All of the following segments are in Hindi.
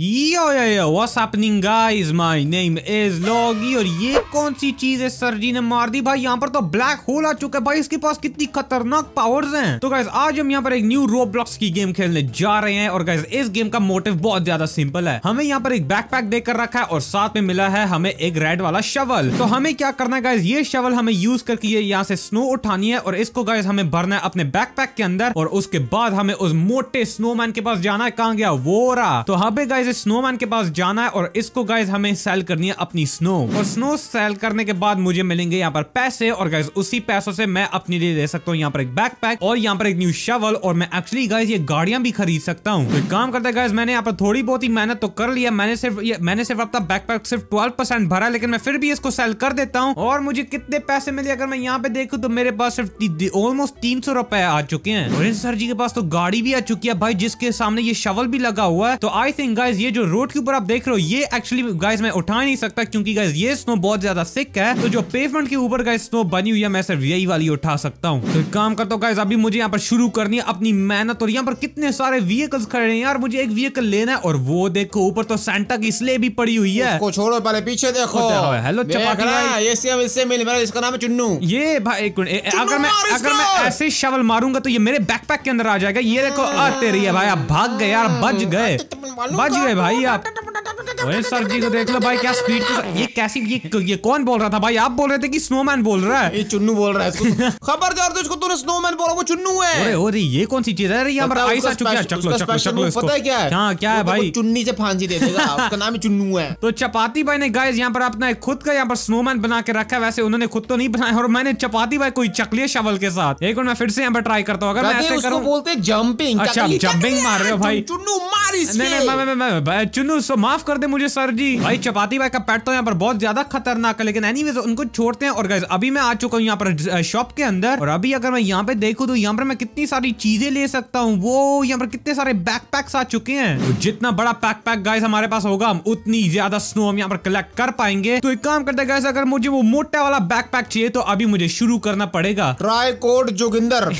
Yo yo yo what's happening guys my name is लॉगी और ये कौन सी चीज है सर जी ने मार दी भाई यहाँ पर तो ब्लैक होल आ चुका है भाई इसके पास कितनी खतरनाक पावर्स हैं तो गाइस आज हम यहाँ पर एक न्यू रोब्लॉक्स की गेम खेलने जा रहे हैं और गाइस इस गेम का मोटिव बहुत ज्यादा सिंपल है हमें यहाँ पर एक बैक पैक देकर रखा है और साथ में मिला है हमें एक रेड वाला शवल तो हमें क्या करना है गाइज ये शवल हमें यूज करके ये यहाँ से स्नो उठानी है और इसको गाइज हमें भरना है अपने पैक के अंदर और उसके बाद हमें उस मोटे स्नोमैन के पास जाना है कहाँ गया वो रहा तो हमें गाइज गाइज स्नोमैन के पास जाना है और इसको गाइज हमें सेल करनी है अपनी स्नो और स्नो सेल करने के बाद मुझे मिलेंगे यहाँ पर पैसे और गाइज उसी पैसों से मैं अपने लिए ले सकता हूँ यहाँ पर एक बैक और यहाँ पर एक न्यू शवल और मैं एक्चुअली गाइज ये गाड़ियां भी खरीद सकता हूँ तो काम करता है गाइज मैंने यहाँ पर थोड़ी बहुत ही मेहनत तो कर लिया मैंने सिर्फ मैंने सिर्फ अपना बैक सिर्फ ट्वेल्व परसेंट भरा लेकिन मैं फिर भी इसको सेल कर देता हूँ और मुझे कितने पैसे मिले अगर मैं यहाँ पे देखूँ तो मेरे पास सिर्फ ऑलमोस्ट तीन सौ रुपए आ चुके हैं और सर जी के पास तो गाड़ी भी आ चुकी है भाई जिसके सामने ये शवल भी लगा हुआ है तो आई थिंक गाय गाइज ये जो रोड के ऊपर आप देख रहे हो ये एक्चुअली गाइज मैं उठा नहीं सकता क्योंकि गाइज ये स्नो बहुत ज्यादा सिक है तो जो पेवमेंट के ऊपर गाइज स्नो बनी हुई है मैं सिर्फ यही वाली उठा सकता हूँ तो काम करता हूँ गाइज अभी मुझे यहाँ पर शुरू करनी है अपनी मेहनत और यहाँ पर कितने सारे व्हीकल्स खड़े हैं यार मुझे एक व्हीकल लेना है और वो देखो ऊपर तो सेंटा की इसलिए भी पड़ी हुई है उसको छोड़ो पहले पीछे देखो हेलो इससे मिल मेरा इसका नाम है चुन्नू ये भाई एक मिनट अगर मैं अगर मैं ऐसे शवल मारूंगा तो ये मेरे बैकपैक के अंदर आ जाएगा ये देखो आते रही है भाई आप भाग गए यार बच हम्म, गए तो बच है भाई आप सर जी को तो देख लो भाई क्या स्पीड ये कैसी ये ये कौन बोल रहा था भाई आप बोल रहे थे कि स्नोमैन बोल रहा है ये चुन्नू बोल रहा है खबरदार तुझको तो तूने स्नोमैन बोला वो चुन्नू है अरे अरे ये कौन सी चीज है अरे यहां पर आइस आ चुकी है चकलो चकलो चकलो इसको पता है क्या है हां क्या है तो भाई चुन्नी से फांसी दे देगा उसका नाम ही चुन्नू है तो चपाती भाई ने गाइस यहां पर अपना खुद का यहां पर स्नोमैन बना के रखा है वैसे उन्होंने खुद तो नहीं बनाया और मैंने चपाती भाई कोई चकली शवल के साथ एक और मैं फिर से यहाँ पर ट्राई करता हूँ अगर मैं ऐसे करूँ बोलते जंपिंग अच्छा जंपिंग मार रहे हो भाई चुन्नू मार नहीं मैं भाई चुनू सो माफ कर दे मुझे सर जी भाई चपाती भाई का पेट तो यहाँ पर बहुत ज्यादा खतरनाक है लेकिन एनीवेज उनको छोड़ते हैं और गाइज अभी मैं आ चुका हूँ यहाँ पर शॉप के अंदर और अभी अगर मैं यहाँ पे देखू तो यहाँ पर मैं कितनी सारी चीजें ले सकता हूँ वो यहाँ पर कितने सारे पैक आ चुके हैं तो जितना बड़ा पैक पैक गाइस हमारे पास होगा हम उतनी ज्यादा स्नो हम यहाँ पर कलेक्ट कर पाएंगे तो एक काम करते गाइस अगर मुझे वो मोटा वाला बैकपैक चाहिए तो अभी मुझे शुरू करना पड़ेगा try code Joginder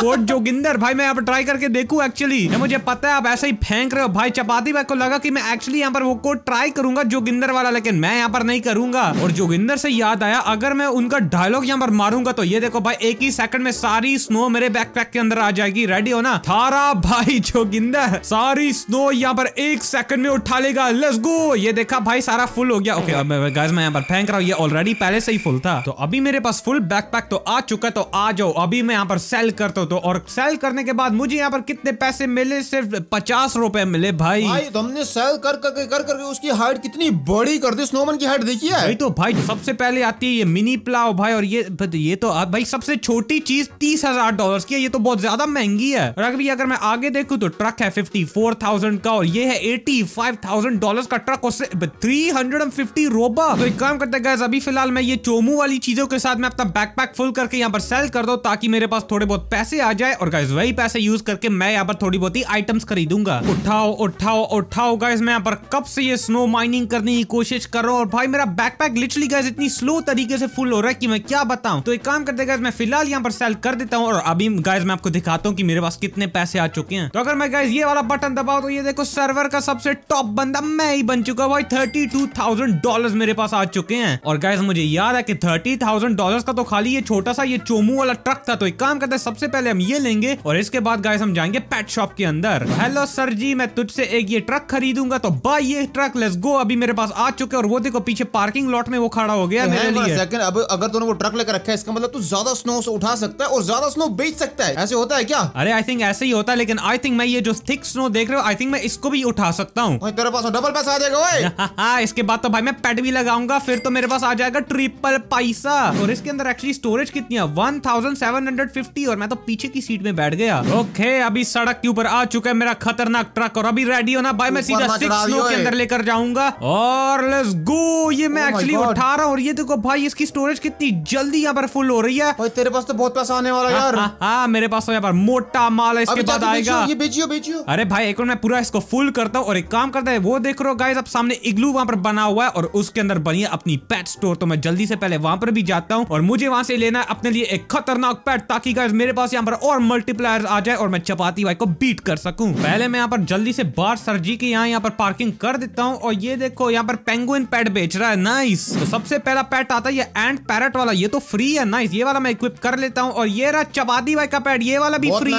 code Joginder भाई मैं यहाँ पर ट्राई करके देखू एक्चुअली मुझे पता है आप ऐसे ही फेंक रहे हो भाई चपाती दिमाग को लगा कि मैं एक्चुअली यहाँ पर वो कोड ट्राई करूंगा जोगिंदर वाला लेकिन मैं यहाँ पर नहीं करूंगा और जोगिंदर से याद आया अगर मैं उनका डायलॉग यहाँ पर मारूंगा तो ये देखो भाई एक ही सेकंड में सारी स्नो मेरे बैकपैक के अंदर आ जाएगी रेडी हो ना थारा भाई जोगिंदर सारी स्नो यहाँ पर एक सेकंड में उठा लेगा लस गो ये देखा भाई सारा फुल हो गया ओके okay, गाइस मैं यहाँ पर फेंक रहा हूँ ये ऑलरेडी पहले से ही फुल था तो अभी मेरे पास फुल बैकपैक तो आ चुका तो आ जाओ अभी मैं यहाँ पर सेल करता हूँ तो और सेल करने के बाद मुझे यहाँ पर कितने पैसे मिले सिर्फ पचास रुपए मिले भाई भाई तुमने सेल कर करके कर करके उसकी हाइट कितनी बड़ी कर दी स्नोमैन की हाइट देखी है तो भाई तो सबसे पहले आती है ये मिनी प्लाव भाई और ये ये तो भाई सबसे छोटी चीज तीस हजार डॉलर की है ये तो बहुत ज्यादा महंगी है और अगर अगर मैं आगे देखू तो ट्रक है फिफ्टी फोर थाउजेंड का और ये है एटी फाइव थाउजेंड डॉलर का ट्रक और थ्री हंड्रेड एंड फिफ्टी रोबा तो एक काम करते गए अभी फिलहाल मैं ये चोमू वाली चीजों के साथ मैं अपना बैकपैक फुल करके यहाँ पर सेल कर दो ताकि मेरे पास थोड़े बहुत पैसे आ जाए और गैस वही पैसे यूज करके मैं यहाँ पर थोड़ी बहुत ही आइटम्स खरीदूंगा उठाओ उठाओ उठाओ गाइज मैं यहाँ पर कब से ये स्नो माइनिंग करने की कोशिश कर रहा हूँ और भाई मेरा बैकपैक लिटरली गाइज इतनी स्लो तरीके से फुल हो रहा है कि मैं क्या बताऊँ तो एक काम करते गाइज मैं फिलहाल यहाँ पर सेल कर देता हूँ और अभी गाइज मैं आपको दिखाता हूँ कि मेरे पास कितने पैसे आ चुके हैं तो अगर मैं गाइज ये वाला बटन दबाऊ तो ये देखो सर्वर का सबसे टॉप बंदा मैं ही बन चुका भाई थर्टी टू डॉलर मेरे पास आ चुके हैं और गाइज मुझे याद है कि थर्टी थाउजेंड डॉलर का तो खाली ये छोटा सा ये चोमू वाला ट्रक था तो एक काम करते हैं सबसे पहले हम ये लेंगे और इसके बाद गाइज हम जाएंगे पेट शॉप के अंदर हेलो सर जी मैं तुझसे एक ये ये ट्रक खरीदूंगा तो बाय ये ट्रक लेस गो अभी मेरे पास आ चुके और वो देखो पीछे पार्किंग लॉट में वो खड़ा हो गया तो मेरे लिए सेकंड अब अगर तुमने वो ट्रक लेकर रखा है इसका मतलब तू ज्यादा स्नो से उठा सकता है और ज्यादा स्नो बेच सकता है ऐसे होता है क्या अरे आई थिंक ऐसे ही होता है लेकिन आई थिंक मैं ये जो थिक स्नो देख रहा हूँ आई थिंक मैं इसको भी उठा सकता हूँ तेरे पास डबल तो पैसा आ जाएगा हाँ, इसके बाद तो भाई मैं पेट भी लगाऊंगा फिर तो मेरे पास आ जाएगा ट्रिपल पैसा और इसके अंदर एक्चुअली स्टोरेज कितनी है 1750 और मैं तो पीछे की सीट में बैठ गया ओके अभी सड़क के ऊपर आ चुका है मेरा खतरनाक ट्रक और अभी रेडी हो ना भाई मैं सीधा सिक्स नो के अंदर लेकर जाऊंगा और लेट्स गो ये मैं एक्चुअली oh उठा रहा हूँ और ये देखो भाई इसकी स्टोरेज कितनी जल्दी यहाँ पर फुल हो रही है भाई तेरे पास तो बहुत पैसा आने वाला हाँ, यार हाँ, हाँ मेरे पास तो यहाँ पर मोटा माल है इसके बाद आएगा ये बेचियो बेचियो अरे भाई एक मैं पूरा इसको फुल करता हूँ और एक काम करता है वो देख रहा हूँ गाइज अब सामने इग्लू वहाँ पर बना हुआ है और उसके अंदर बनी है अपनी पेट स्टोर तो मैं जल्दी से पहले वहाँ पर भी जाता हूँ और मुझे वहाँ से लेना है अपने लिए एक खतरनाक पेट ताकि गाइज मेरे पास यहाँ पर और मल्टीप्लायर आ जाए और मैं चपाती भाई को बीट कर सकूँ पहले मैं यहाँ पर जल्दी से बाहर सर जी के यहाँ यहाँ पर पार्किंग कर देता हूँ और ये देखो यहाँ पर पेंगुइन पैट बेच रहा है नाइस तो सबसे पहला पैट आता है ये एंड पैरट वाला ये तो फ्री है नाइस ये वाला मैं इक्विप कर लेता हूँ और ये रहा चबादी भाई का पैट ये वाला भी फ्री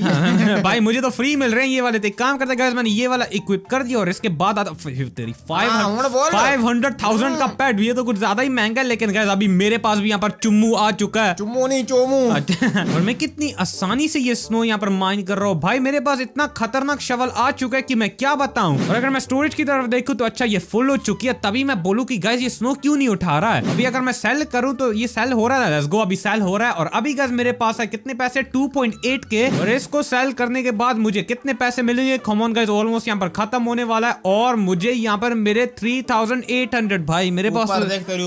है भाई मुझे तो फ्री मिल रहे हैं ये वाले थे तो काम करते गए मैंने ये वाला इक्विप कर दिया और इसके बाद आता फाइव हंड्रेड थाउजेंड का पैट हाँ। ये तो कुछ ज्यादा ही महंगा है लेकिन गैस अभी मेरे पास भी यहाँ पर चुम्मू आ चुका है चुम्मू नहीं चोमू अच्छा। और मैं कितनी आसानी से ये स्नो यहाँ पर माइन कर रहा हूँ भाई मेरे पास इतना खतरनाक शवल आ चुका चुका है कि मैं क्या बताऊं और अगर मैं स्टोरेज की तरफ देखूं तो अच्छा ये फुल हो चुकी है तभी मैं बोलूं कि गैस ये स्नो क्यों नहीं उठा रहा है अभी अगर मैं सेल करूं तो ये सेल हो रहा है लेट्स गो अभी सेल हो रहा है और अभी गैस मेरे पास है कितने पैसे 2.8 के और इसको सेल करने के बाद मुझे कितने पैसे मिलेंगे खमोन गैस ऑलमोस्ट यहाँ पर खत्म होने वाला है और मुझे यहाँ पर मेरे 3800 भाई मेरे पास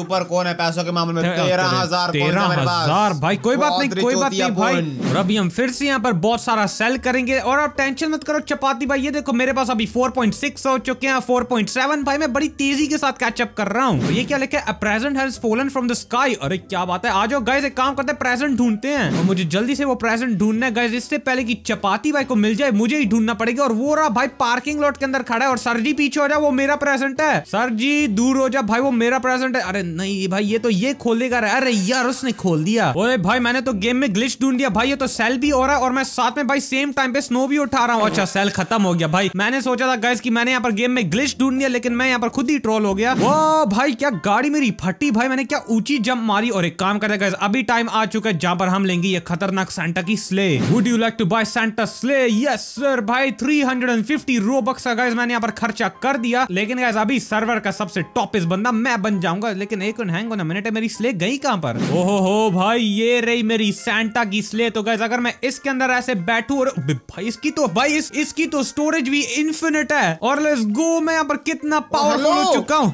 ऊपर कौन है पैसों के मामले में तेरह हजार तेरह हजार भाई कोई बात नहीं कोई बात नहीं भाई और अभी हम फिर से यहाँ पर बहुत सारा सेल करेंगे और आप टेंशन मत करो चपाती भाई ये देखो मेरे पास अभी 4.6 हो चुके हैं 4.7 भाई मैं बड़ी तेजी के साथ कैचअप कर रहा हूँ तो ये क्या लिखा है present has fallen from the sky अरे क्या बात है आज गाइज एक काम करते हैं प्रेजेंट ढूंढते हैं और मुझे जल्दी से वो प्रेजेंट ढूंढना है गाइज इससे पहले की चपाती भाई को मिल जाए मुझे ही ढूंढना पड़ेगा और वो रहा भाई पार्किंग लॉट के अंदर खड़ा है और सर जी पीछे हो जाए वो मेरा प्रेजेंट है सर जी दूर हो जा भाई वो मेरा प्रेजेंट है अरे नहीं भाई ये तो ये खोलेगा अरे यार उसने खोल दिया अरे भाई मैंने तो गेम में ग्लिच ढूंढ दिया भाई ये तो सेल भी हो रहा है और मैं साथ में भाई सेम टाइम पे स्नो भी उठा रहा हूँ अच्छा सेल खत्म हो गया भाई भाई मैंने सोचा था गाइस कि मैंने यहाँ पर गेम में ग्लिश ढूंढ लिया लेकिन मैं यहाँ पर खुद ही ट्रोल हो गया वो भाई क्या गाड़ी मेरी फटी भाई मैंने क्या ऊंची जंप मारी और एक काम करते गाइस अभी टाइम आ चुका है जहाँ पर हम लेंगे ये खतरनाक सेंटा की sleigh would you like to buy Santa sleigh yes sir भाई 350 रोबक्स का गाइस मैंने यहाँ पर खर्चा कर दिया लेकिन गाइस अभी सर्वर का सबसे टॉपिस बंदा मैं बन जाऊंगा लेकिन एक हैंग होना मिनट है मेरी स्ले गई कहाँ पर ओहो हो भाई ये रही मेरी सेंटा की स्ले तो गैस अगर मैं इसके अंदर ऐसे बैठू और भाई इसकी तो भाई इस, इसकी तो स्टोरेज भी भी इन्फिनिट है और लेट्स गो मैं यहाँ पर कितना पावरफुल हो चुका हूँ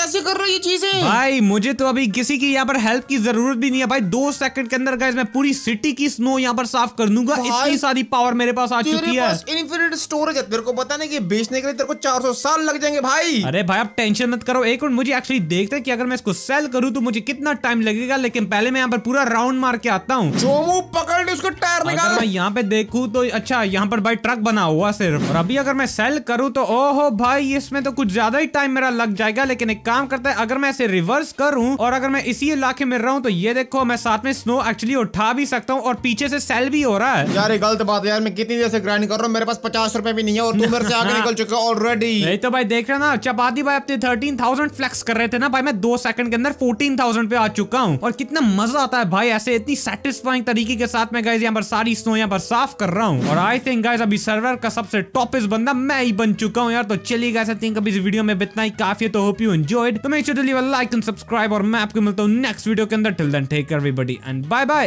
कैसे कर रही चीजें भाई मुझे तो अभी किसी की यहाँ पर हेल्प की जरूरत भी नहीं है भाई दो सेकंड के अंदर मैं पूरी सिटी की स्नो यहाँ पर साफ कर दूंगा इतनी सारी पावर मेरे पास आ चुकी है इन्फिनिट स्टोरेज है तेरे को पता नहीं की बेचने के लिए तेरे को चार साल लग जाएंगे भाई अरे भाई आप टेंशन मत करो एक और मुझे एक्चुअली देखते की अगर मैं इसको सेल करूँ तो मुझे कितना टाइम लगेगा लेकिन पहले मैं यहाँ पर पूरा राउंड मार के आता हूँ जोमू पकड़ उसको टायर निकाल मैं यहाँ पे देखू तो अच्छा यहाँ पर भाई ट्रक बना हुआ सिर्फ और अभी अगर मैं सेल करूं तो ओहो भाई इसमें तो कुछ ज्यादा ही टाइम मेरा लग जाएगा लेकिन एक काम करता है अगर मैं इसे रिवर्स करूं और अगर मैं इसी इलाके में रहूं तो ये देखो मैं साथ में स्नो एक्चुअली उठा भी सकता हूँ और पीछे से सेल भी हो रहा है यार ये गलत बात है यार मैं कितनी देर से ग्राइंड कर रहा हूं मेरे पास पचास रुपए भी नहीं है और तू मेरे से आगे हाँ। निकल चुके ऑलरेडी नहीं तो भाई देख रहे ना चपाती भाई अपने थर्टीन थाउजेंड फ्लेक्स कर रहे थे ना भाई मैं दो सेकंड के अंदर फोर्टीन थाउजेंड पे आ चुका हूँ और कितना मजा आता है भाई ऐसे इतनी सेटिस्फाइंग तरीके के साथ मैं गाइज यहाँ पर सारी स्नो यहाँ पर साफ कर रहा हूँ और आई थिंक गाइज अभी सर्वर का सबसे टॉपिस बंदा मैं ही बन चुका हूँ यार तो चलिए गाइस आई थिंक अब इस वीडियो में इतना ही काफी है तो होप यू एंजॉयड तो make sure to leave a like and subscribe और मैं आपको मिलता हूँ नेक्स्ट वीडियो के अंदर till then take everybody and bye bye